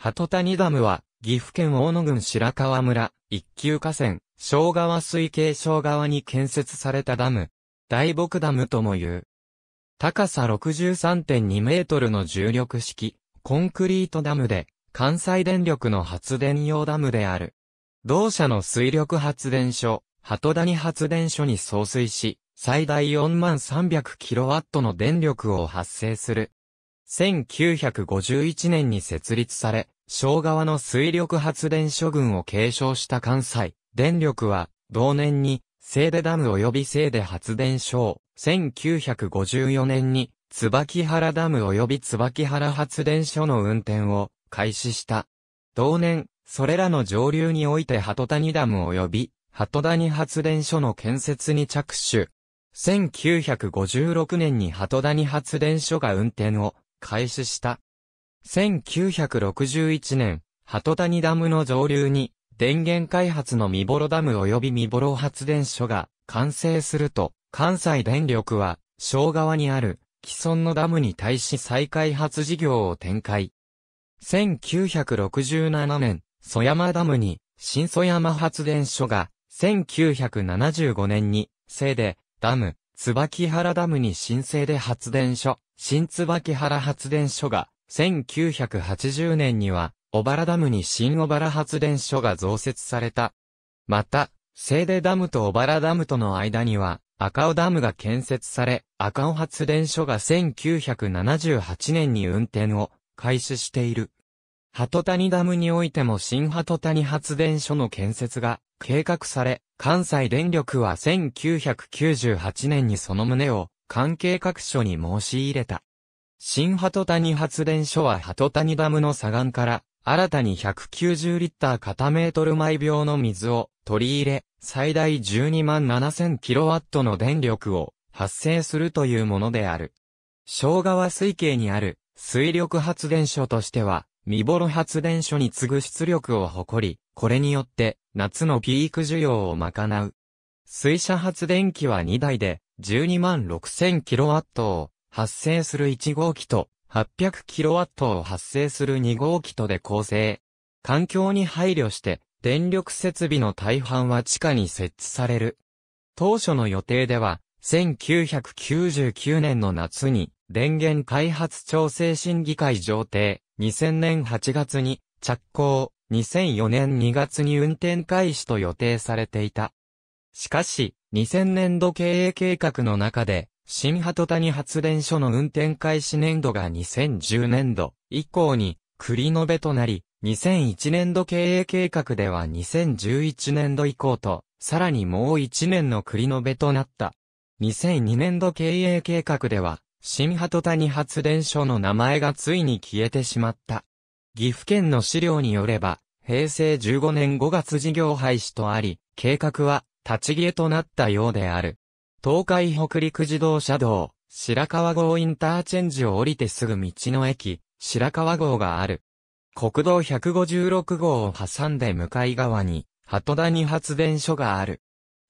鳩谷ダムは、岐阜県大野郡白川村、一級河川、小川水系小川に建設されたダム。大木ダムとも言う。高さ63.2メートルの重力式、コンクリートダムで、関西電力の発電用ダムである。同社の水力発電所、鳩谷発電所に送水し、最大4万3 0 0ットの電力を発生する。1951年に設立され、昭川の水力発電所群を継承した関西、電力は、同年に、聖でダム及び聖で発電所を、1954年に、椿原ダム及び椿原発電所の運転を開始した。同年、それらの上流において鳩谷ダム及び鳩谷発電所の建設に着手。1956年に鳩谷発電所が運転を開始した。1961年、鳩谷ダムの上流に、電源開発のボ幌ダム及びボ幌発電所が完成すると、関西電力は、小川にある既存のダムに対し再開発事業を展開。1967年、蘇山ダムに新蘇山発電所が、1975年に、西で、ダム、椿原ダムに新西で発電所、新椿原発電所が1980年には、小原ダムに新小原発電所が増設された。また、聖出ダムと小原ダムとの間には、赤尾ダムが建設され、赤尾発電所が1978年に運転を開始している。鳩谷ダムにおいても新鳩谷発電所の建設が計画され、関西電力は1998年にその旨を関係各所に申し入れた。新鳩谷発電所は鳩谷ダムの左岸から、新たに190リッター片メートル毎秒の水を取り入れ、最大12万7000キロワットの電力を発生するというものである。小川水系にある水力発電所としては、見幌発電所に次ぐ出力を誇り、これによって夏のピーク需要を賄う。水車発電機は2台で12万6000キロワットを発生する1号機と 800kW を発生する2号機とで構成。環境に配慮して電力設備の大半は地下に設置される。当初の予定では1999年の夏に電源開発調整審議会上程、2000年8月に着工、2004年2月に運転開始と予定されていた。しかし、2000年度経営計画の中で、新鳩谷発電所の運転開始年度が2010年度以降に繰延べとなり、2001年度経営計画では2011年度以降と、さらにもう1年の繰延べとなった。2002年度経営計画では、新鳩谷発電所の名前がついに消えてしまった。岐阜県の資料によれば、平成15年5月事業廃止とあり、計画は立ち消えとなったようである。東海北陸自動車道、白川郷インターチェンジを降りてすぐ道の駅、白川郷がある。国道156号を挟んで向かい側に、鳩谷発電所がある。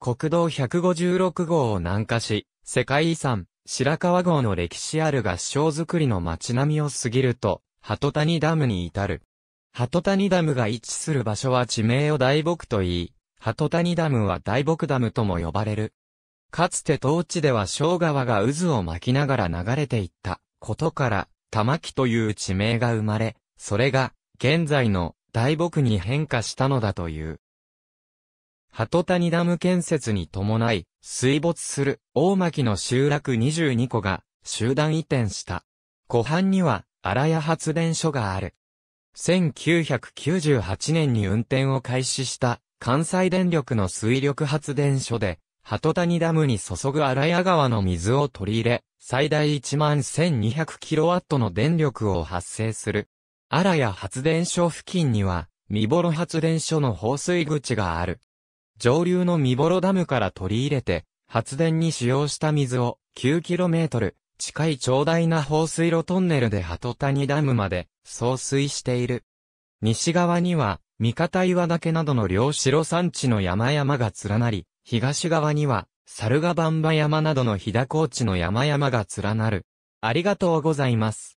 国道156号を南下し、世界遺産、白川郷の歴史ある合掌造りの街並みを過ぎると、鳩谷ダムに至る。鳩谷ダムが位置する場所は地名を大木と言い、鳩谷ダムは大木ダムとも呼ばれる。かつて当地では小川が渦を巻きながら流れていったことから、玉木という地名が生まれ、それが、現在の大木に変化したのだという。鳩谷ダム建設に伴い、水没する大巻の集落22個が集団移転した。湖畔には荒谷発電所がある。1998年に運転を開始した関西電力の水力発電所で、鳩谷ダムに注ぐ荒谷川の水を取り入れ、最大1万 1200kW の電力を発生する。荒谷発電所付近には、見幌発電所の放水口がある。上流の見幌ダムから取り入れて、発電に使用した水を 9km 近い長大な放水路トンネルで鳩谷ダムまで送水している。西側には、三方岩岳などの両白山地の山々が連なり、東側には、猿ヶバ場山などの日高地の山々が連なる。ありがとうございます。